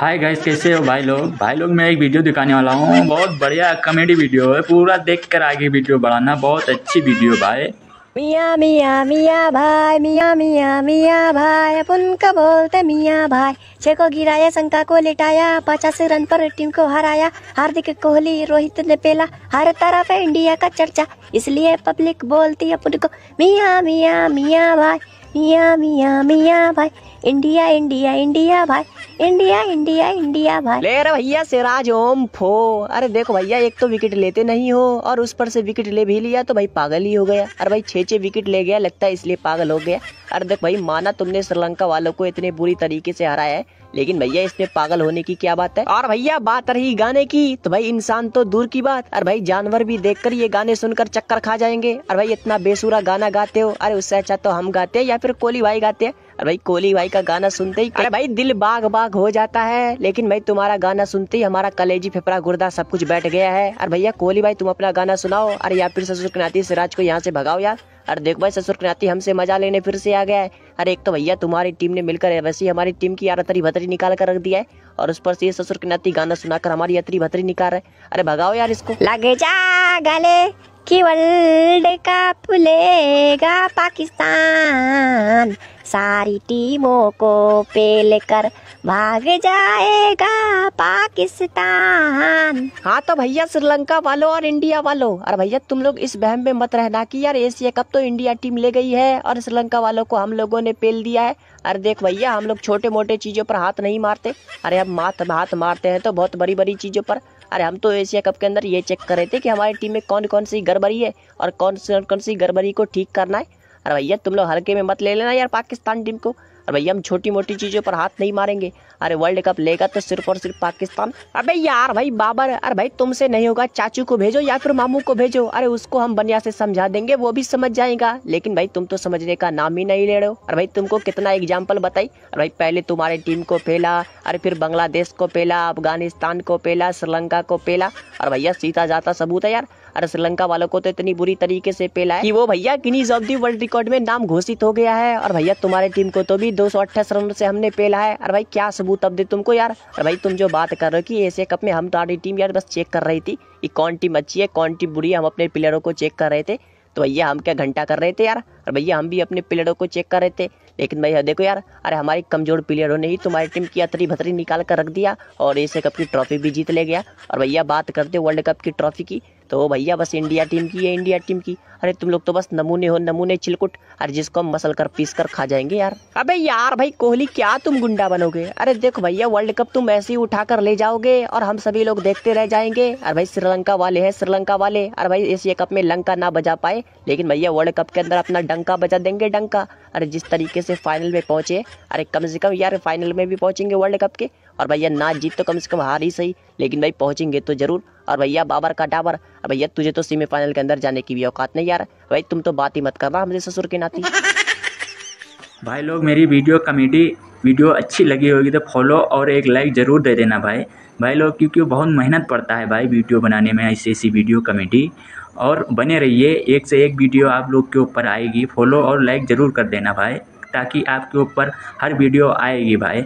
hi guys कैसे हो भाई लोग भाई लोग मैं एक वीडियो दिखाने वाला हूँ बहुत बढ़िया कॉमेडी वीडियो है पूरा देख कर आगे वीडियो बढ़ाना बहुत अच्छी वीडियो भाई मियाँ मियाँ मियाँ भाई मियाँ मियाँ मियाँ भाई अपन का बोलते मियाँ भाई छे को गिराया शंका को लेटाया पचास रन पर टीम को हराया हार्दिक कोहली रोहित ने पेला हर तरफ है इंडिया का चर्चा इसलिए पब्लिक बोलती है अपन को मियाँ मियाँ मियाँ भाई मिया मिया मिया भाई इंडिया इंडिया इंडिया भाई इंडिया इंडिया इंडिया भाई ले रहे भैया सिराज ओम फो अरे देखो भैया एक तो विकेट लेते नहीं हो और उस पर से विकेट ले भी लिया तो भाई पागल ही हो गया अरे भाई छे छे विकेट ले गया लगता है इसलिए पागल हो गया अरे देख भाई माना तुमने श्रीलंका वालों को इतने बुरी तरीके से हराया है लेकिन भैया इसमें पागल होने की क्या बात है और भैया बात रही गाने की तो भाई इंसान तो दूर की बात और भाई जानवर भी देखकर ये गाने सुनकर चक्कर खा जाएंगे और भाई इतना बेसुरा गाना गाते हो अरे उससे अच्छा तो हम गाते या फिर कोहली भाई गाते हैं और भाई कोहली भाई का गाना सुनते ही अरे भाई दिल बाग बाग हो जाता है लेकिन भाई तुम्हारा गाना सुनते ही हमारा कलेजी फेफड़ा गुर्दा सब कुछ बैठ गया है और भैया कोहली भाई तुम अपना गाना सुनाओ अरे या फिर ससुर कनाती सिराज को यहाँ से भगाओ यार अरे देखो भाई ससुर कनाती हमसे मजा लेने फिर से आ गया है अरे एक तो भैया तुम्हारी टीम ने मिलकर वैसे ही हमारी टीम की यार अतरी भतरी निकाल कर रख दिया है और उस पर से ससुर ससुर कनाती गाना सुनाकर हमारी अतरी भतरी निकाल रहे अरे भगाओ यार इसको लगे जा गले कि वर्ल्ड कप लेगा पाकिस्तान सारी टीमों को पेल कर भाग जाएगा पाकिस्तान हाँ तो भैया श्रीलंका वालों और इंडिया वालों और भैया तुम लोग इस बहम में मत रहना कि यार एशिया कप तो इंडिया टीम ले गई है और श्रीलंका वालों को हम लोगों ने पेल दिया है अरे देख भैया हम लोग छोटे मोटे चीज़ों पर हाथ नहीं मारते अरे हम हाथ मारते हैं तो बहुत बड़ी बड़ी चीज़ों पर अरे हम तो एशिया कप के अंदर ये चेक कर रहे थे कि हमारी टीम में कौन कौन सी गड़बड़ी है और कौन कौन सी गड़बड़ी को ठीक करना है अरे भैया तुम लोग हल्के में मत ले लेना यार पाकिस्तान टीम को और भैया हम छोटी मोटी चीज़ों पर हाथ नहीं मारेंगे अरे वर्ल्ड कप लेगा तो सिर्फ और सिर्फ पाकिस्तान अबे यार भाई बाबर अरे भाई तुमसे नहीं होगा चाचू को भेजो या फिर मामू को भेजो अरे उसको हम बनिया से समझा देंगे वो भी समझ जाएगा लेकिन भाई तुम तो समझने का नाम ही नहीं ले रहे हो अरे भाई तुमको कितना एग्जाम्पल बताई अरे भाई पहले तुम्हारे टीम को फैला अरे फिर बांग्लादेश को फैला अफगानिस्तान को फैला श्रीलंका को फैला अरे भैया सीता जाता सबूत है यार और श्रीलंका वालों को तो इतनी बुरी तरीके से पेला कि वो भैया Guinness of the world record में नाम घोषित हो गया है और भैया तुम्हारी टीम को तो भी दो रन से हमने पेला है और भाई क्या सबूत अब दे तुमको यार और भाई तुम जो बात कर रहे हो कि एशिया कप में हम तुम्हारी तो टीम यार बस चेक कर रही थी कि कौन टीम अच्छी है कौन टीम बुरी है हम अपने प्लेयरों को चेक कर रहे थे तो भैया हम क्या घंटा कर रहे थे यार और भैया हम भी अपने प्लेयरों को चेक कर रहे थे लेकिन भैया देखो यार अरे हमारे कमजोर प्लेयरों ने ही तुम्हारी टीम की अतरी भतरी निकाल कर रख दिया और एशिया कप की ट्रॉफी भी जीत ले गया और भैया बात करते वर्ल्ड कप की ट्रॉफी की तो भैया बस इंडिया टीम की है इंडिया टीम की अरे तुम लोग तो बस नमूने हो नमूने चिलकुट अरे जिसको हम मसल कर पीस कर खा जाएंगे यार अबे यार भाई कोहली क्या तुम गुंडा बनोगे अरे देखो भैया वर्ल्ड कप तुम ऐसे ही उठा कर ले जाओगे और हम सभी लोग देखते रह जाएंगे अरे भाई श्रीलंका वाले हैं श्रीलंका वाले अरे भाई एशिया कप में लंका ना बजा पाए लेकिन भैया वर्ल्ड कप के अंदर अपना डंका बजा देंगे डंका अरे जिस तरीके से फाइनल में पहुंचे अरे कम से कम यार फाइनल में भी पहुंचेंगे वर्ल्ड कप के और भैया ना जीत तो कम से कम हार ही सही लेकिन भाई पहुंचेंगे तो जरूर और भैया बाबर का डाबर और भैया तुझे तो सेमीफाइनल के अंदर जाने की भी औकात नहीं यार भाई तुम तो बात ही मत करना हमसे ससुर के नाती भाई लोग मेरी वीडियो कॉमेडी वीडियो अच्छी लगी होगी तो फॉलो और एक लाइक ज़रूर दे देना भाई भाई लोग क्योंकि बहुत मेहनत पड़ता है भाई वीडियो बनाने में ऐसी ऐसी वीडियो कमेडी और बने रहिए एक से एक वीडियो आप लोग के ऊपर आएगी फॉलो और लाइक ज़रूर कर देना भाई ताकि आपके ऊपर हर वीडियो आएगी भाई